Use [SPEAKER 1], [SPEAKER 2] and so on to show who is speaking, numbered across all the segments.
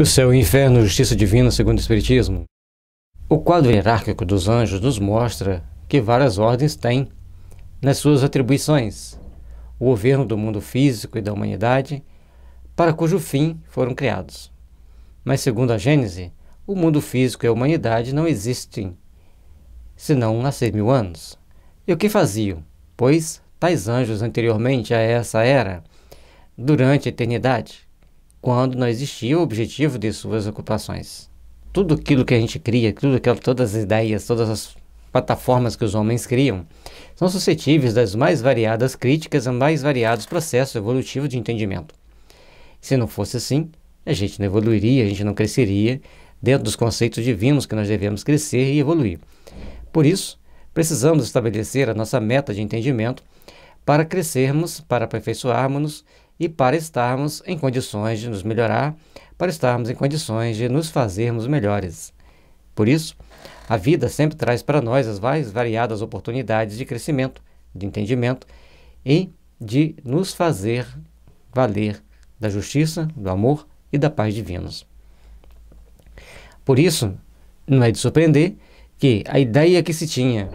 [SPEAKER 1] O céu o inferno, justiça divina segundo o Espiritismo. O quadro hierárquico dos anjos nos mostra que várias ordens têm, nas suas atribuições, o governo do mundo físico e da humanidade, para cujo fim foram criados. Mas, segundo a Gênese, o mundo físico e a humanidade não existem senão há seis mil anos. E o que faziam? Pois tais anjos anteriormente a essa era, durante a eternidade, quando não existia o objetivo de suas ocupações. Tudo aquilo que a gente cria, tudo aquilo, todas as ideias, todas as plataformas que os homens criam, são suscetíveis das mais variadas críticas a mais variados processos evolutivos de entendimento. Se não fosse assim, a gente não evoluiria, a gente não cresceria dentro dos conceitos divinos que nós devemos crescer e evoluir. Por isso, precisamos estabelecer a nossa meta de entendimento para crescermos, para aperfeiçoarmos e para estarmos em condições de nos melhorar, para estarmos em condições de nos fazermos melhores. Por isso, a vida sempre traz para nós as mais variadas oportunidades de crescimento, de entendimento e de nos fazer valer da justiça, do amor e da paz divinos. Por isso, não é de surpreender que a ideia que se tinha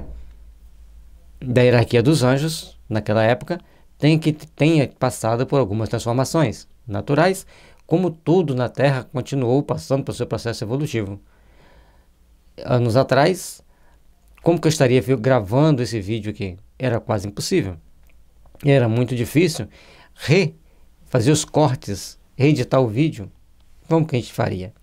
[SPEAKER 1] da hierarquia dos anjos naquela época tem que tenha passado por algumas transformações naturais, como tudo na Terra continuou passando pelo seu processo evolutivo. Anos atrás, como que eu estaria gravando esse vídeo aqui? Era quase impossível. Era muito difícil re fazer os cortes, reeditar o vídeo. Como que a gente faria?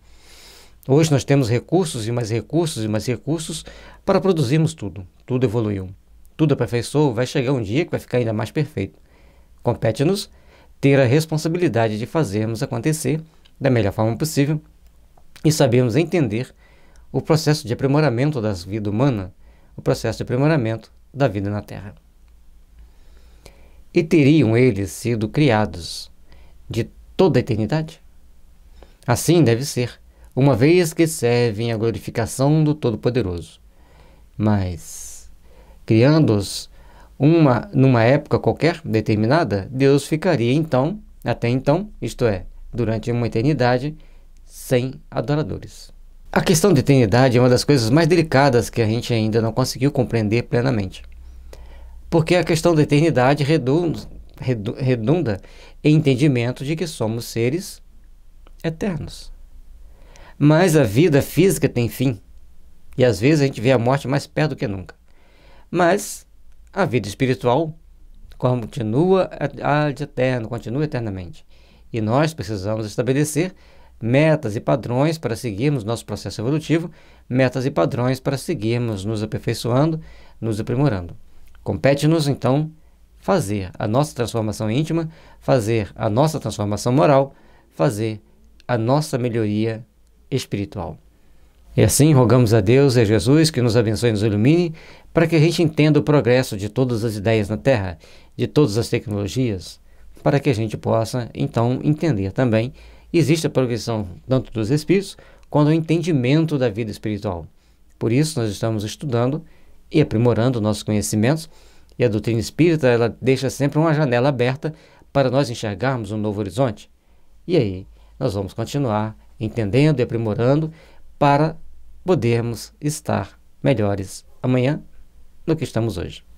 [SPEAKER 1] Hoje nós temos recursos e mais recursos e mais recursos para produzirmos tudo. Tudo evoluiu. Tudo aperfeiçoou. Vai chegar um dia que vai ficar ainda mais perfeito. Compete-nos ter a responsabilidade de fazermos acontecer da melhor forma possível e sabermos entender o processo de aprimoramento da vida humana, o processo de aprimoramento da vida na Terra. E teriam eles sido criados de toda a eternidade? Assim deve ser, uma vez que servem à glorificação do Todo-Poderoso. Mas, criando-os uma numa época qualquer determinada, Deus ficaria então, até então, isto é, durante uma eternidade, sem adoradores. A questão de eternidade é uma das coisas mais delicadas que a gente ainda não conseguiu compreender plenamente. Porque a questão da eternidade redunda em entendimento de que somos seres eternos. Mas a vida física tem fim. E às vezes a gente vê a morte mais perto do que nunca. Mas a vida espiritual continua ad eterno, continua eternamente. E nós precisamos estabelecer metas e padrões para seguirmos nosso processo evolutivo, metas e padrões para seguirmos nos aperfeiçoando, nos aprimorando. Compete-nos, então, fazer a nossa transformação íntima, fazer a nossa transformação moral, fazer a nossa melhoria espiritual. E assim rogamos a Deus e a Jesus que nos abençoe e nos ilumine para que a gente entenda o progresso de todas as ideias na Terra, de todas as tecnologias, para que a gente possa então entender também existe a progressão tanto dos espíritos quanto o entendimento da vida espiritual. Por isso nós estamos estudando e aprimorando nossos conhecimentos e a doutrina espírita ela deixa sempre uma janela aberta para nós enxergarmos um novo horizonte. E aí nós vamos continuar entendendo e aprimorando para podermos estar melhores amanhã do que estamos hoje.